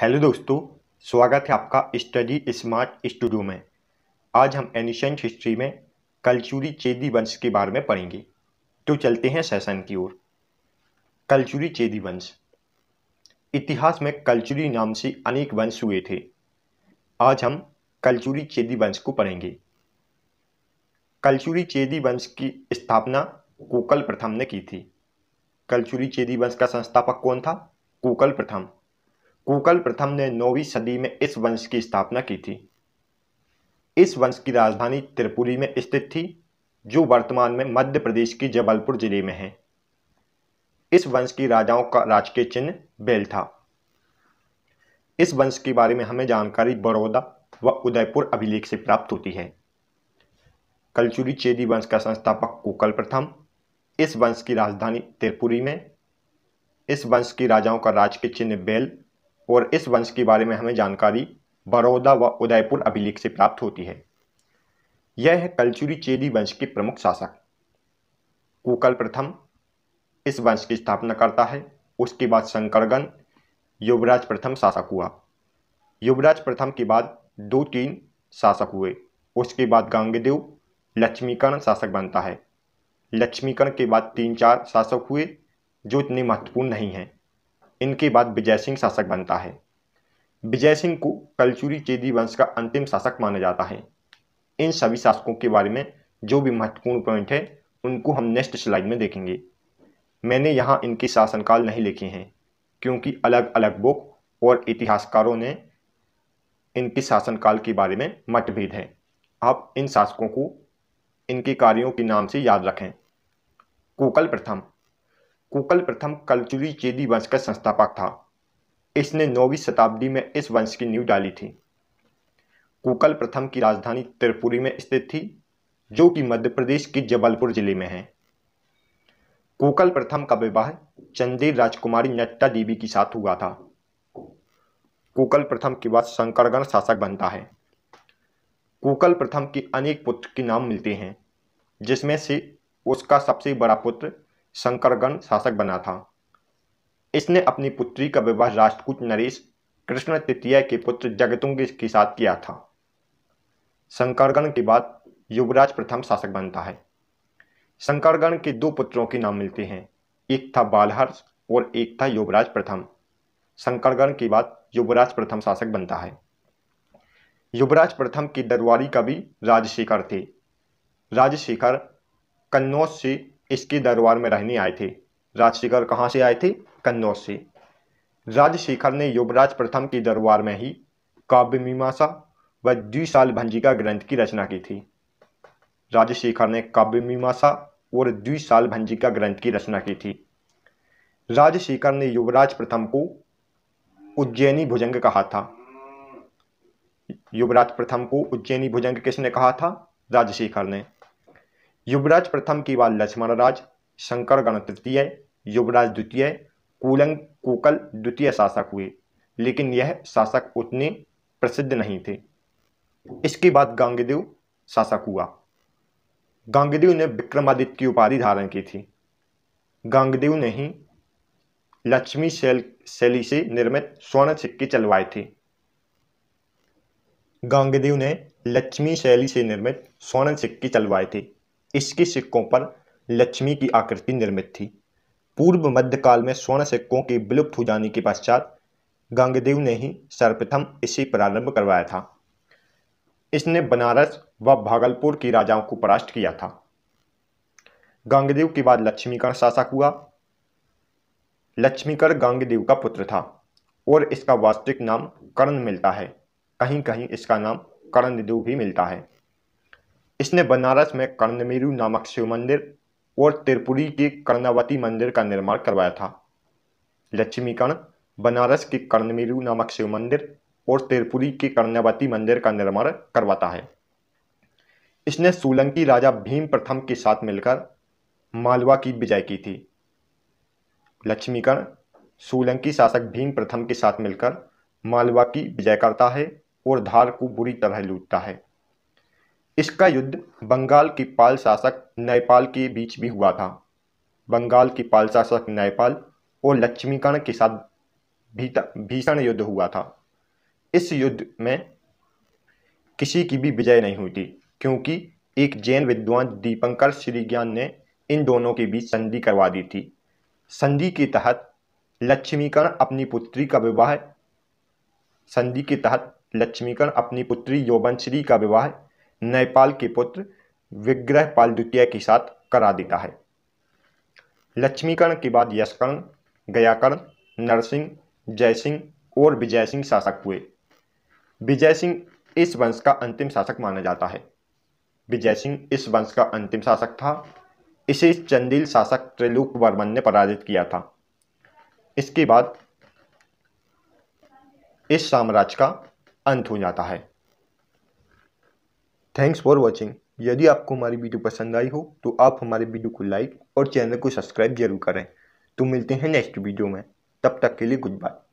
hello दोस्तों स्वागत है आपका स्टडी स्मार्ट स्टूडियो में आज हम एनिशेंट हिस्ट्री में कलचुरी चेदी वंश के बारे में पढ़ेंगे तो चलते हैं सेशन की ओर कल्चुरी चेदी वंश इतिहास में कल्चुरी नाम से अनेक वंश हुए थे आज हम कल्चुरी चेदी वंश को पढ़ेंगे कल्चुरी चेदी वंश की स्थापना कोकल प्रथम ने की थी कल्चुरी चेदी वंश का संस्थापक कौन था कोकल प्रथम कुकल प्रथम ने नौवीं सदी में इस वंश की स्थापना की थी इस वंश की राजधानी त्रिपुरी में स्थित थी जो वर्तमान में मध्य प्रदेश की जबलपुर जिले में है इस वंश की राजाओं का राजकीय चिन्ह बेल था इस वंश के बारे में हमें जानकारी बड़ौदा व उदयपुर अभिलेख से प्राप्त होती है कलचुरी चेदी वंश का संस्थापक कुकल प्रथम इस वंश की राजधानी त्रिपुरी में इस वंश की राजाओं का राजकीय चिन्ह बेल और इस वंश के बारे में हमें जानकारी बड़ौदा व उदयपुर अभिलेख से प्राप्त होती है यह है कलचुरी चेरी वंश के प्रमुख शासक कुकल प्रथम इस वंश की स्थापना करता है उसके बाद शंकरगन युवराज प्रथम शासक हुआ युवराज प्रथम के बाद दो तीन शासक हुए उसके बाद गांगदेव लक्ष्मीकर्ण शासक बनता है लक्ष्मीकर्ण के बाद तीन चार शासक हुए जो इतने महत्वपूर्ण नहीं हैं इनके बाद विजय सिंह शासक बनता है विजय सिंह को कलचुरी चेदी वंश का अंतिम शासक माना जाता है इन सभी शासकों के बारे में जो भी महत्वपूर्ण पॉइंट है उनको हम नेक्स्ट स्लाइड में देखेंगे मैंने यहाँ इनके शासनकाल नहीं लिखे हैं क्योंकि अलग अलग बुक और इतिहासकारों ने इनके शासनकाल के बारे में मतभेद है आप इन शासकों को इनके कार्यों के नाम से याद रखें कोकल प्रथम कुकल प्रथम कलचुरी चेदी वंश का संस्थापक था इसने नौवीं शताब्दी में इस वंश की नींव डाली थी कुकल प्रथम की राजधानी त्रिपुरी में स्थित थी जो कि मध्य प्रदेश के जबलपुर जिले में है कुकल प्रथम का विवाह चंदेर राजकुमारी नट्टा देवी के साथ हुआ था कुकल प्रथम के बाद शंकरगण शासक बनता है कुकल प्रथम के अनेक पुत्र के नाम मिलते हैं जिसमें से उसका सबसे बड़ा पुत्र शंकरगण शासक बना था इसने अपनी पुत्री का विवाह राष्ट्रकूट नरेश कृष्ण तृतीय के पुत्र जगतुंग के साथ किया था शंकरगण के बाद युवराज प्रथम शासक बनता है शंकरगण के दो पुत्रों के नाम मिलते हैं एक था बालहर्ष और एक था युवराज प्रथम शंकरगण के बाद युवराज प्रथम शासक बनता है युवराज प्रथम की दरबारी कवि राजशेखर थे राजशेखर कन्नौज से इसके दरबार में रहने आए थे राजशिखर कहाँ से आए थे कन्नौज से राजशेखर ने युवराज प्रथम की दरबार में ही काव्य मीमांसा व द्विशाल भंजिका ग्रंथ की रचना की थी राजशेखर ने काव्य मीमांसा और द्विशाल भंजिका ग्रंथ की रचना की थी राजशेखर ने युवराज प्रथम को उज्जैनी भुजंग कहा था युवराज प्रथम को उज्जैनी भुजंग किसने कहा था राजशेखर ने युवराज प्रथम की बार लक्ष्मण राज शंकर गण तृतीय युवराज द्वितीय कुलंग कुकल द्वितीय शासक हुए लेकिन यह शासक उतने प्रसिद्ध नहीं थे इसके बाद गांगदेव शासक हुआ गांगदेव ने विक्रमादित्य की उपाधि धारण की थी गांगदेव ने ही लक्ष्मी शैल शैली से निर्मित स्वर्ण सिक्के चलवाए थे गांगदेव ने लक्ष्मी शैली से निर्मित स्वर्ण सिक्के चलवाए थे इसके सिक्कों पर लक्ष्मी की आकृति निर्मित थी पूर्व मध्यकाल में स्वर्ण सिक्कों के विलुप्त हो जाने के पश्चात गांगदेव ने ही सर्वप्रथम इसे प्रारंभ करवाया था इसने बनारस व भागलपुर के राजाओं को परास्त किया था गांगदेव के बाद लक्ष्मीकर्ण शासक हुआ लक्ष्मीकर गांगदेव का पुत्र था और इसका वास्तविक नाम कर्ण मिलता है कहीं कहीं इसका नाम कर्णदेव भी मिलता है इसने बनारस में कर्णमेरु नामक शिव मंदिर और त्रिपुरी के कर्णावती मंदिर का निर्माण करवाया था लक्ष्मीकर्ण बनारस के कर्णमेरु नामक शिव मंदिर और त्रिपुरी के कर्णावती मंदिर का निर्माण करवाता है इसने सोलंकी राजा भीम प्रथम के साथ मिलकर मालवा की विजय की थी लक्ष्मीकर्ण सोलंकी शासक भीम प्रथम के साथ मिलकर मालवा की विजय करता है और धार को बुरी तरह लूटता है इसका युद्ध बंगाल की पाल शासक नेपाल के बीच भी हुआ था बंगाल की पाल शासक नेपाल और लक्ष्मीकर्ण के साथ भीषण युद्ध हुआ था इस युद्ध में किसी की भी विजय नहीं हुई थी क्योंकि एक जैन विद्वान दीपंकर श्री ज्ञान ने इन दोनों के बीच संधि करवा दी थी संधि के तहत लक्ष्मीकर्ण अपनी पुत्री का विवाह संधि के तहत लक्ष्मीकर्ण अपनी पुत्री यौवनश्री का विवाह नेपाल के पुत्र विग्रहपाल द्वितीय के साथ करा देता है लक्ष्मीकरण के बाद यशकर्ण गयाकर्ण नरसिंह जयसिंह और विजय सिंह शासक हुए विजय सिंह इस वंश का अंतिम शासक माना जाता है विजय सिंह इस वंश का अंतिम शासक था इसे चंदील शासक त्रिलोक वर्मन ने पराजित किया था इसके बाद इस साम्राज्य का अंत हो जाता है थैंक्स फॉर वॉचिंग यदि आपको हमारी वीडियो पसंद आई हो तो आप हमारे वीडियो को लाइक और चैनल को सब्सक्राइब जरूर करें तो मिलते हैं नेक्स्ट वीडियो में तब तक के लिए गुड बाय